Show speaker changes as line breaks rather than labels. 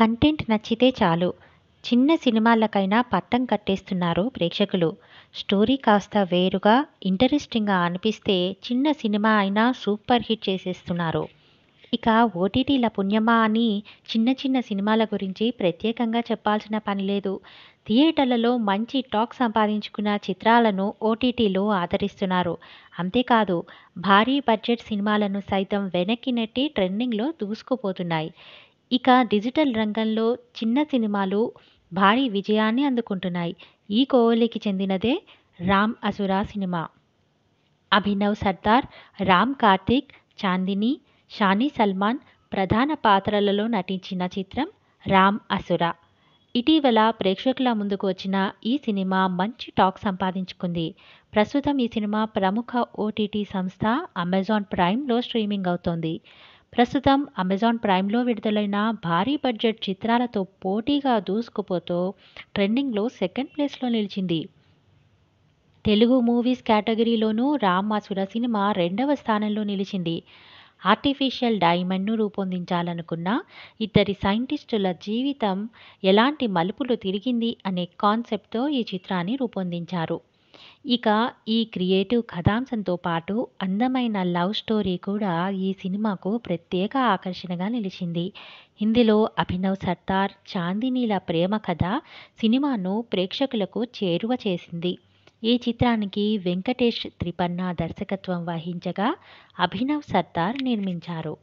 content నచ్చితే చాలు చిన్న సినిమాలకైనా పట్టం కట్టేస్తున్నారు ప్రేక్షకులు స్టోరీ కాస్త వేరుగా ఇంటరెస్టింగ్గా అనిపిస్తే చిన్న సినిమా అయినా సూపర్ హిట్ చేసేస్తున్నారు ఇక ఓటీటీల పుణ్యమా అని చిన్న చిన్న సినిమాల గురించి ప్రత్యేకంగా చెప్పాల్సిన పని లేదు థియేటర్లలో మంచి టాక్ సంపాదించుకున్న చిత్రాలను ఓటీటీలో ఆదరిస్తున్నారు అంతేకాదు భారీ బడ్జెట్ సినిమాలను సైతం వెనక్కి నెట్టి ట్రెండింగ్లో దూసుకుపోతున్నాయి ఇక డిజిటల్ రంగంలో చిన్న సినిమాలు భారీ విజయాన్ని అందుకుంటున్నాయి ఈ కోవలికి చెందినదే రామ్ అసురా సినిమా అభినవ్ సర్దార్ రామ్ కార్తిక్ చాందిని షానీ సల్మాన్ ప్రధాన పాత్రలలో నటించిన చిత్రం రామ్ అసురా ఇటీవల ప్రేక్షకుల ముందుకు వచ్చిన ఈ సినిమా మంచి టాక్ సంపాదించుకుంది ప్రస్తుతం ఈ సినిమా ప్రముఖ ఓటీటీ సంస్థ అమెజాన్ ప్రైమ్లో స్ట్రీమింగ్ అవుతోంది ప్రస్తుతం అమెజాన్ ప్రైమ్లో విడుదలైన భారీ బడ్జెట్ చిత్రాలతో పోటీగా దూసుకుపోతూ ట్రెండింగ్లో సెకండ్ ప్లేస్లో నిలిచింది తెలుగు మూవీస్ కేటగిరీలోనూ మాసుర సినిమా రెండవ స్థానంలో నిలిచింది ఆర్టిఫిషియల్ డైమండ్ను రూపొందించాలనుకున్న ఇద్దరి సైంటిస్టుల జీవితం ఎలాంటి మలుపులు తిరిగింది అనే కాన్సెప్ట్తో ఈ చిత్రాన్ని రూపొందించారు ఇక ఈ క్రియేటివ్ కథాంశంతో పాటు అందమైన లవ్ స్టోరీ కూడా ఈ సినిమాకు ప్రత్యేక ఆకర్షణగా నిలిచింది ఇందులో అభినవ్ సర్దార్ చాందినీల ప్రేమ కథ సినిమాను ప్రేక్షకులకు చేరువ చేసింది ఈ చిత్రానికి వెంకటేష్ త్రిపన్న దర్శకత్వం వహించగా అభినవ్ సర్దార్ నిర్మించారు